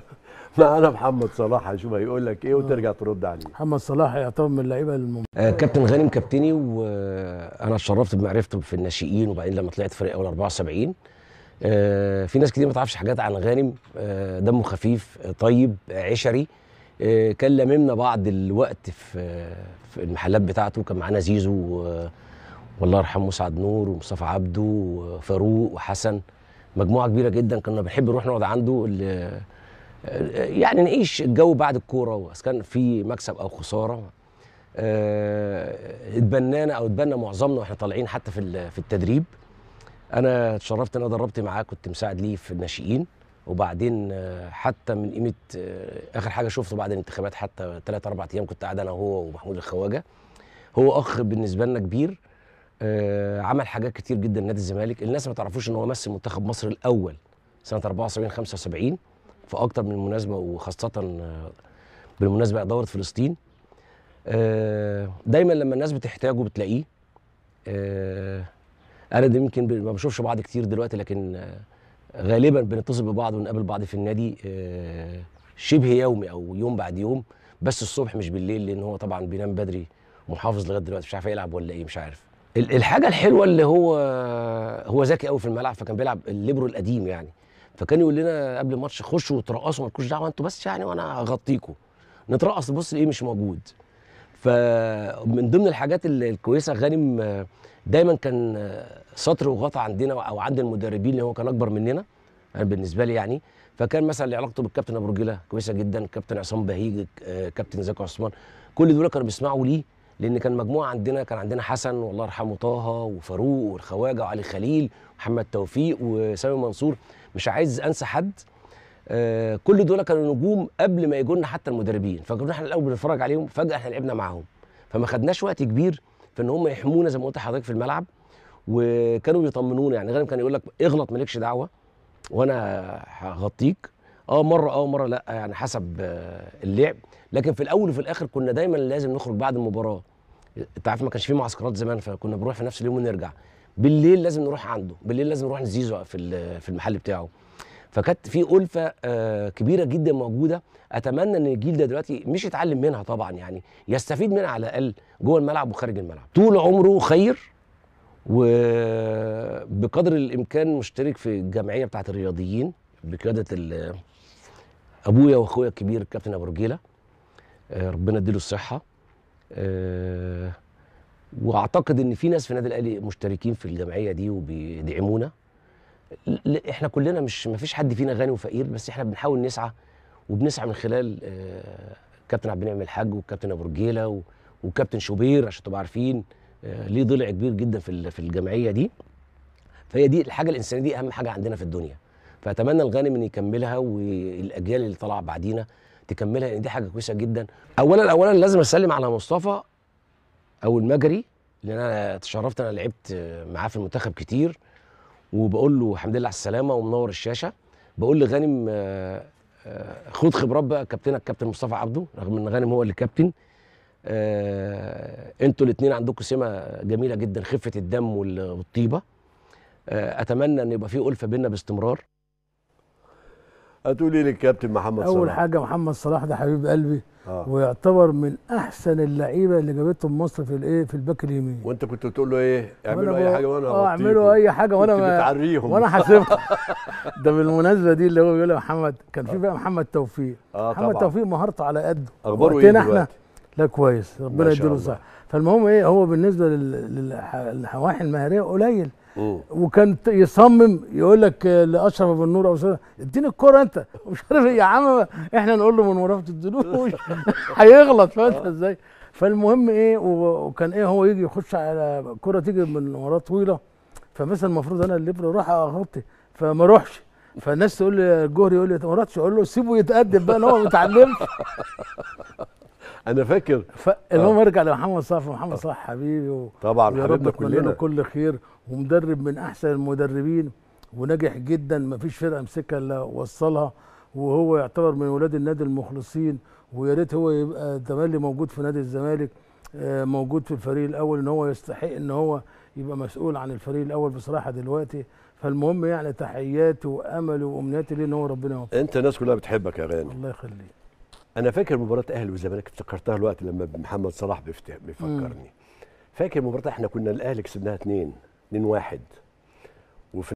معانا محمد صلاح هشوف هيقول لك ايه وترجع ترد عليه محمد صلاح يعتبر من اللعيبه الممتازه آه كابتن غانم كابتني وانا اتشرفت بمعرفته في الناشئين وبعدين لما طلعت فريق اول 74 آه في ناس كتير ما تعرفش حاجات عن غانم آه دمه خفيف آه، طيب آه، عشري آه كان لممنا بعض الوقت في آه، في المحلات بتاعته كان معانا زيزو والله يرحمه مسعد نور ومصطفى عبده وفاروق وحسن مجموعه كبيره جدا كنا بنحب نروح نقعد عنده يعني نعيش الجو بعد الكوره بس كان في مكسب او خساره آه، اتبنانا او اتبنى معظمنا واحنا طالعين حتى في في التدريب انا اتشرفت ان انا دربت معاه كنت مساعد ليه في الناشئين وبعدين آه، حتى من قيمه آه، اخر حاجه شفته بعد الانتخابات حتى ثلاث اربع ايام كنت قاعد انا وهو ومحمود الخواجه هو اخ بالنسبه لنا كبير عمل حاجات كتير جدا نادي الزمالك الناس ما تعرفوش ان هو مثل منتخب مصر الاول سنه 74 75 في اكتر من مناسبه وخاصه آه، بالمناسبه دوره فلسطين آه، دايما لما الناس بتحتاجه بتلاقيه آه، انا ده يمكن ما بشوفش بعض كتير دلوقتي لكن غالبا بنتصل ببعض ونقابل بعض في النادي شبه يومي او يوم بعد يوم بس الصبح مش بالليل لان هو طبعا بينام بدري محافظ لغايه دلوقتي مش عارف يلعب ولا ايه مش عارف الحاجه الحلوه اللي هو هو ذكي قوي في الملعب فكان بيلعب الليبرو القديم يعني فكان يقول لنا قبل الماتش خشوا وترقصوا مالكوش دعوه انتوا بس يعني وانا هغطيكوا نترقص بص ايه مش موجود فمن ضمن الحاجات الكويسه غانم آه، دايما كان آه، سطر وغطى عندنا او عند المدربين اللي هو كان اكبر مننا بالنسبه لي يعني فكان مثلا علاقته بالكابتن ابو رجيله كويسه جدا كابتن عصام بهيج آه، كابتن زكي عثمان كل دول كانوا بيسمعوا ليه لان كان مجموعه عندنا كان عندنا حسن والله يرحمه طه وفاروق والخواجه وعلي خليل محمد توفيق وسامي منصور مش عايز انسى حد آه كل دول كانوا نجوم قبل ما يجوا حتى المدربين فكنا احنا الاول بنتفرج عليهم فجاه احنا لعبنا معاهم فما خدناش وقت كبير في ان هم يحمونا زي ما قلت لحضرتك في الملعب وكانوا بيطمنونا يعني غالبا كان يقول لك اغلط مالكش دعوه وانا هغطيك اه مره اه مره لا يعني حسب آه، اللعب لكن في الاول وفي الاخر كنا دايما لازم نخرج بعد المباراه انت عارف ما كانش في معسكرات زمان فكنا بنروح في نفس اليوم ونرجع بالليل لازم نروح عنده بالليل لازم نروح نزيزو في في المحل بتاعه فكانت في ألفة آه، كبيرة جدا موجودة أتمنى إن الجيل ده دلوقتي مش يتعلم منها طبعا يعني يستفيد منها على الأقل جوه الملعب وخارج الملعب طول عمره خير وبقدر الإمكان مشترك في الجمعية بتاعة الرياضيين بقيادة أبويا وأخويا الكبير الكابتن أبو رجيلة آه، ربنا يديله الصحة آه، واعتقد ان في ناس في النادي الاهلي مشتركين في الجمعيه دي وبيدعمونا احنا كلنا مش ما فيش حد فينا غني وفقير بس احنا بنحاول نسعى وبنسعى من خلال الكابتن آه، عبد النعم الحاج والكابتن ابو رجيله والكابتن شوبير عشان تبقوا عارفين آه، ليه ضلع كبير جدا في في الجمعيه دي فهي دي الحاجه الانسانيه دي اهم حاجه عندنا في الدنيا فاتمنى الغني ان يكملها والاجيال اللي طالعه بعدينا تكملها لان دي حاجه كويسه جدا اولا اولا لازم اسلم على مصطفى او المجري لان انا تشرفت انا لعبت معاه في المنتخب كتير وبقول له الحمد لله على السلامه ومنور الشاشه بقول لغانم آه، آه، خد خبرات بقى كابتنك كابتن مصطفى عبده رغم ان غانم هو اللي كابتن آه، انتوا الاثنين عندكم سمه جميله جدا خفه الدم والطيبه اتمنى ان يبقى في الفه بينا باستمرار هتقول ايه للكابتن محمد صلاح؟ اول حاجه محمد صلاح ده حبيب قلبي آه. ويعتبر من احسن اللعيبه اللي جابتهم مصر في الايه في الباك اليمين وانت كنت بتقول له ايه؟ آه، اعملوا اي حاجه وانا اه اعملوا اي حاجه وانا بتعريهم وانا حاسبها ده بالمناسبه دي اللي هو بيقولها محمد كان في آه. بقى محمد توفيق آه محمد طبعا. توفيق مهارته على قده اخباره ايه احنا لا كويس ربنا يديله الصحه فالمهم ايه هو بالنسبه للنواحي المهاريه قليل وكان يصمم يقول لك آه، لاشرف بن نور او اديني الكوره انت مش عارف إيه، يا عم احنا نقول له من مرافه الدروش هيغلط فاهم ازاي فالمهم ايه وكان ايه هو يجي يخش على كره تيجي من وراه طويله فمثلا المفروض انا الليبر اروح اغطي فما اروحش فالناس تقول لي الجهري يقول لي ما رحتش اقول له سيبه يتقدم بقى ان هو ما انا فاكر ف... آه. ارجع لمحمد صلاح محمد آه. صلاح حبيبي و... طبعا حبيبنا كلنا كل خير ومدرب من احسن المدربين ونجح جدا ما فيش فرقه مسكها الا وصلها وهو يعتبر من ولاد النادي المخلصين ويا ريت هو يبقى تملي موجود في نادي الزمالك آه، موجود في الفريق الاول ان هو يستحق ان هو يبقى مسؤول عن الفريق الاول بصراحه دلوقتي فالمهم يعني تحياتي واملي وامنياتي ليه ان هو ربنا يوفقه انت الناس كلها بتحبك يا غانم الله يخليك انا فاكر مباراه الاهلي والزمالك افتكرتها الوقت لما محمد صلاح بيفكرني فاكر مباراه احنا كنا الاهلي كسبناها 2 2 1 وفي